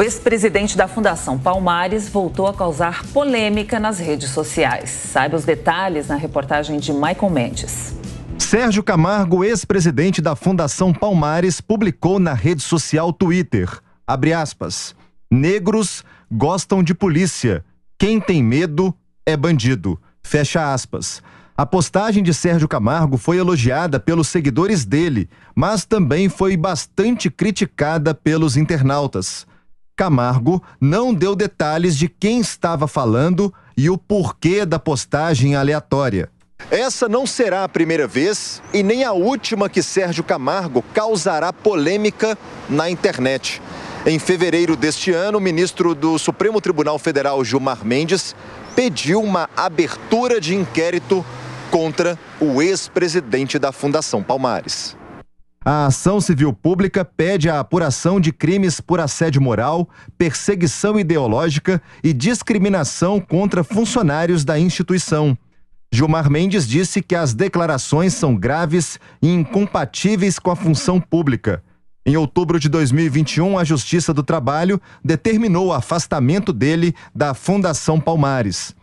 O ex-presidente da Fundação Palmares voltou a causar polêmica nas redes sociais. Saiba os detalhes na reportagem de Michael Mendes. Sérgio Camargo, ex-presidente da Fundação Palmares, publicou na rede social Twitter, aspas, negros gostam de polícia, quem tem medo é bandido, fecha aspas. A postagem de Sérgio Camargo foi elogiada pelos seguidores dele, mas também foi bastante criticada pelos internautas. Camargo não deu detalhes de quem estava falando e o porquê da postagem aleatória. Essa não será a primeira vez e nem a última que Sérgio Camargo causará polêmica na internet. Em fevereiro deste ano, o ministro do Supremo Tribunal Federal, Gilmar Mendes, pediu uma abertura de inquérito contra o ex-presidente da Fundação Palmares. A ação civil pública pede a apuração de crimes por assédio moral, perseguição ideológica e discriminação contra funcionários da instituição. Gilmar Mendes disse que as declarações são graves e incompatíveis com a função pública. Em outubro de 2021, a Justiça do Trabalho determinou o afastamento dele da Fundação Palmares.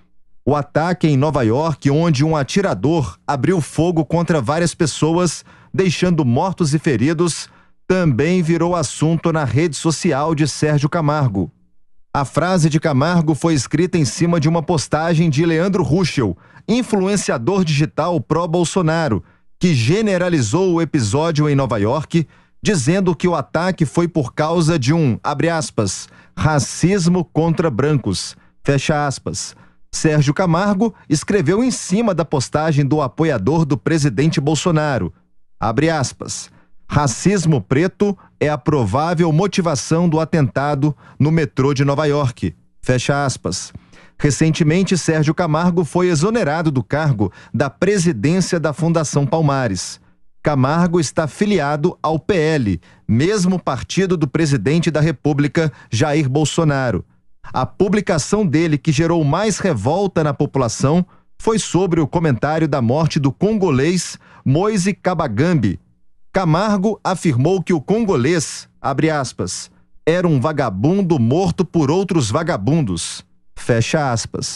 O ataque em Nova York, onde um atirador abriu fogo contra várias pessoas, deixando mortos e feridos, também virou assunto na rede social de Sérgio Camargo. A frase de Camargo foi escrita em cima de uma postagem de Leandro Ruschel, influenciador digital pró-Bolsonaro, que generalizou o episódio em Nova York, dizendo que o ataque foi por causa de um, abre aspas, racismo contra brancos, fecha aspas. Sérgio Camargo escreveu em cima da postagem do apoiador do presidente Bolsonaro, Abre aspas. Racismo preto é a provável motivação do atentado no metrô de Nova York. Fecha aspas. Recentemente, Sérgio Camargo foi exonerado do cargo da presidência da Fundação Palmares. Camargo está filiado ao PL, mesmo partido do presidente da República, Jair Bolsonaro. A publicação dele, que gerou mais revolta na população, foi sobre o comentário da morte do congolês Moise Kabagambi. Camargo afirmou que o congolês, abre aspas, era um vagabundo morto por outros vagabundos, fecha aspas.